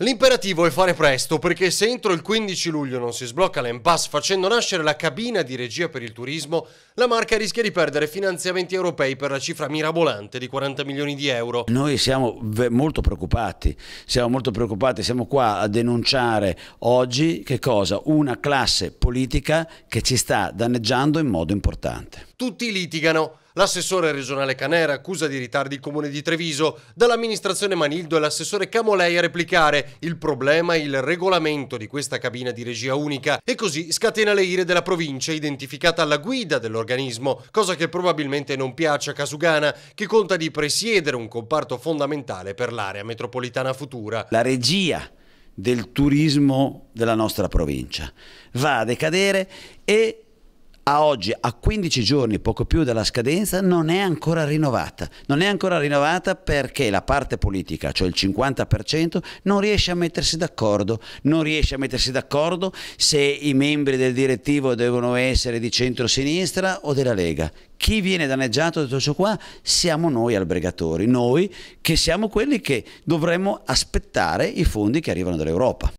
L'imperativo è fare presto perché se entro il 15 luglio non si sblocca l'impasse facendo nascere la cabina di regia per il turismo, la marca rischia di perdere finanziamenti europei per la cifra mirabolante di 40 milioni di euro. Noi siamo molto preoccupati, siamo molto preoccupati, siamo qua a denunciare oggi che cosa? Una classe politica che ci sta danneggiando in modo importante. Tutti litigano. L'assessore regionale Canera accusa di ritardi il comune di Treviso, dall'amministrazione Manildo e l'assessore Camolei a replicare il problema è il regolamento di questa cabina di regia unica e così scatena le ire della provincia identificata alla guida dell'organismo, cosa che probabilmente non piace a Casugana che conta di presiedere un comparto fondamentale per l'area metropolitana futura. La regia del turismo della nostra provincia va a decadere e a oggi, a 15 giorni, poco più dalla scadenza, non è ancora rinnovata. Non è ancora rinnovata perché la parte politica, cioè il 50%, non riesce a mettersi d'accordo. Non riesce a mettersi d'accordo se i membri del direttivo devono essere di centro-sinistra o della Lega. Chi viene danneggiato da tutto ciò qua? Siamo noi albergatori, noi che siamo quelli che dovremmo aspettare i fondi che arrivano dall'Europa.